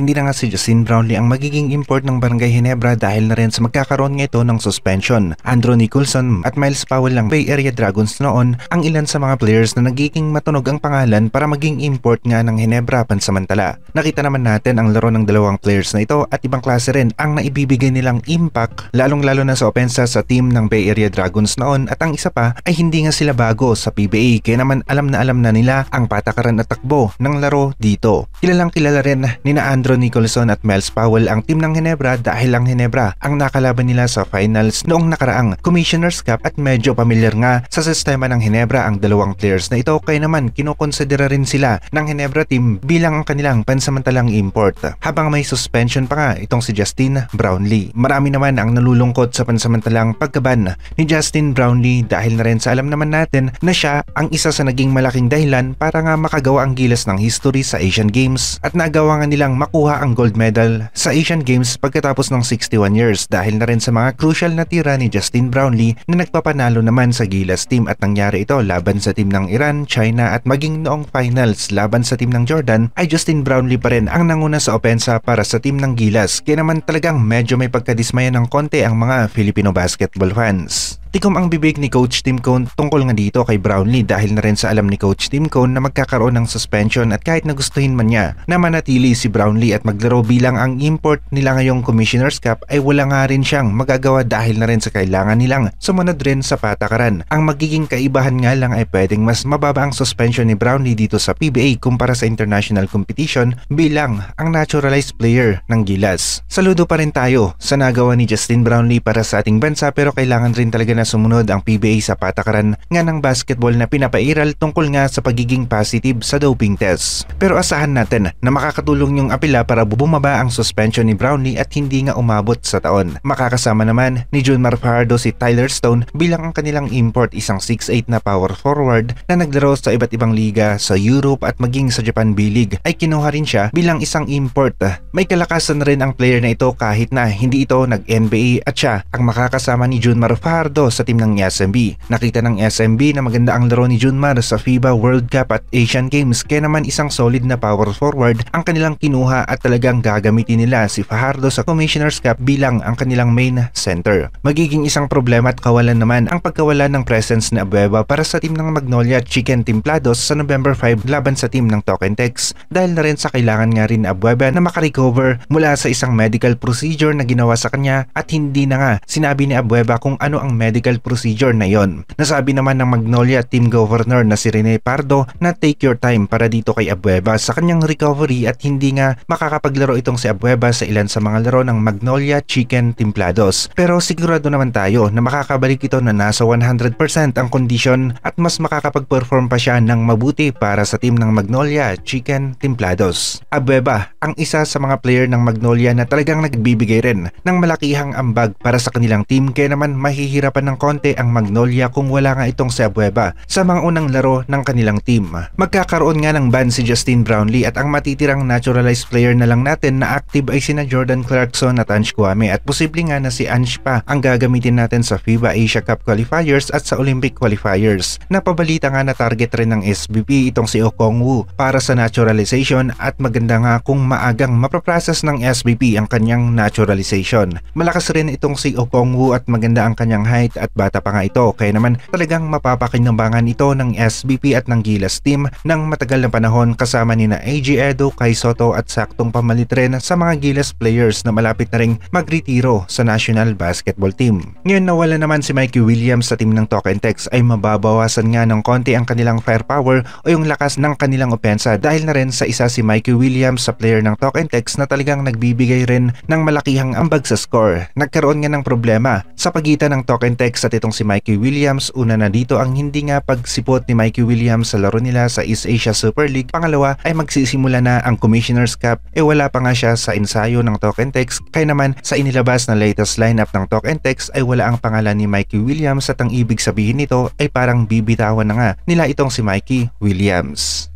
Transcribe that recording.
hindi na nga si Justin Brownlee ang magiging import ng Barangay Ginebra dahil na rin sa magkakaroon ito ng suspension. Andrew Nicholson at Miles Powell ng Bay Area Dragons noon ang ilan sa mga players na nagiging matunog ang pangalan para maging import nga ng Ginebra pansamantala. Nakita naman natin ang laro ng dalawang players na ito at ibang klase rin ang naibibigay nilang impact lalong lalo na sa opensa sa team ng Bay Area Dragons noon at ang isa pa ay hindi nga sila bago sa PBA kaya naman alam na alam na nila ang patakaran at takbo ng laro dito. Kilalang kilala rin ni na Andrew Pedro Nicholson at Miles Powell ang team ng Ginebra dahil ang Ginebra ang nakalaban nila sa finals noong nakaraang Commissioner's Cup at medyo pamilyar nga sa sistema ng Ginebra ang dalawang players na ito kaya naman kinokonsidera rin sila ng Ginebra team bilang ang kanilang pansamantalang import habang may suspension pa nga itong si Justin Brownlee. Marami naman ang nalulungkot sa pansamantalang pagkaban ni Justin Brownlee dahil na rin sa alam naman natin na siya ang isa sa naging malaking dahilan para nga makagawa ang gilas ng history sa Asian Games at nagawa nga nilang makuha nakuha ang gold medal sa Asian Games pagkatapos ng 61 years dahil na rin sa mga crucial na tira ni Justin Brownlee na nagpapanalo naman sa Gilas team at nangyari ito laban sa team ng Iran, China at maging noong finals laban sa team ng Jordan ay Justin Brownlee pa rin ang nanguna sa opensa para sa team ng Gilas kaya naman talagang medyo may pagkadismaya ng konti ang mga Filipino basketball fans. Tikom ang bibig ni Coach Tim Cone tungkol nga dito kay Brownlee dahil na rin sa alam ni Coach Tim Cone na magkakaroon ng suspension at kahit nagustuhin man niya na manatili si Brownlee at maglaro bilang ang import nila ngayong Commissioner's Cup ay wala nga rin siyang magagawa dahil na rin sa kailangan nilang sumunod rin sa patakaran. Ang magiging kaibahan nga lang ay pwedeng mas mababa ang suspension ni Brownlee dito sa PBA kumpara sa international competition bilang ang naturalized player ng Gilas. Saludo pa rin tayo sa nagawa ni Justin Brownlee para sa ating bansa pero kailangan rin talaga na sumunod ang PBA sa patakaran nga ng basketball na pinapairal tungkol nga sa pagiging positive sa doping test. Pero asahan natin na makakatulong yung apila para bumaba ang suspension ni Brownlee at hindi nga umabot sa taon. Makakasama naman ni June Marfardo si Tyler Stone bilang ang kanilang import isang 6'8 na power forward na naglaro sa iba't ibang liga sa Europe at maging sa Japan B-League ay kinuha rin siya bilang isang import. May kalakasan rin ang player na ito kahit na hindi ito nag-NBA at siya ang makakasama ni June Marfardo sa team ng SMB. Nakita ng SMB na maganda ang laro ni Junmar sa FIBA World Cup at Asian Games kaya naman isang solid na power forward ang kanilang kinuha at talagang gagamitin nila si Fajardo sa Commissioner's Cup bilang ang kanilang main center. Magiging isang problema at kawalan naman ang pagkawala ng presence ni Abueva para sa team ng Magnolia Chicken Timplados sa November 5 laban sa team ng Tokentex dahil na rin sa kailangan nga rin ni Abueva na makarecover mula sa isang medical procedure na ginawa sa kanya at hindi na nga sinabi ni Abueva kung ano ang medical medical procedure na yon. Nasabi naman ng Magnolia team governor na si Rene Pardo na take your time para dito kay Abueva sa kanyang recovery at hindi nga makakapaglaro itong si Abueva sa ilan sa mga laro ng Magnolia Chicken Timplados. Pero sigurado naman tayo na makakabalik ito na nasa 100% ang kondisyon at mas makakapag-perform pa siya ng mabuti para sa team ng Magnolia Chicken Timplados. Abueva ang isa sa mga player ng Magnolia na talagang nagbibigay rin ng malakihang ambag para sa kanilang team kaya naman mahihirapan ng konti ang Magnolia kung wala nga itong si sa mga unang laro ng kanilang team. Magkakaroon nga ng ban si Justin Brownlee at ang matitirang naturalized player na lang natin na active ay sina Jordan Clarkson at Ange Kwame at posibleng nga na si Ange pa ang gagamitin natin sa FIBA Asia Cup qualifiers at sa Olympic qualifiers. Napabalita nga na target rin ng SBP itong si Okongwu para sa naturalization at maganda nga kung maagang maproprocess ng SBP ang kanyang naturalization. Malakas rin itong si Okongwu at maganda ang kanyang height at bata pa nga ito kaya naman talagang mapapakinabangan ito ng SBP at ng Gilas team ng matagal na panahon kasama ni na AJ Edo, Kai Soto at saktong pamalit rin sa mga Gilas players na malapit na ring magretiro sa National Basketball Team. Ngayon nawala naman si Mikey Williams sa team ng Talk and Text ay mababawasan nga ng konti ang kanilang firepower o yung lakas ng kanilang opensa dahil na rin sa isa si Mikey Williams sa player ng Talk and Text na talagang nagbibigay rin ng malakihang ambag sa score. Nagkaroon nga ng problema sa pagitan ng Talk and Text Texas at itong si Mikey Williams. Una na dito ang hindi nga pagsipot ni Mikey Williams sa laro nila sa East Asia Super League. Pangalawa ay magsisimula na ang Commissioner's Cup e eh wala pa nga siya sa ensayo ng Talk and Text. Kaya naman sa inilabas na latest lineup ng Talk and Text ay wala ang pangalan ni Mikey Williams at ang ibig sabihin nito ay parang bibitawan na nga nila itong si Mikey Williams.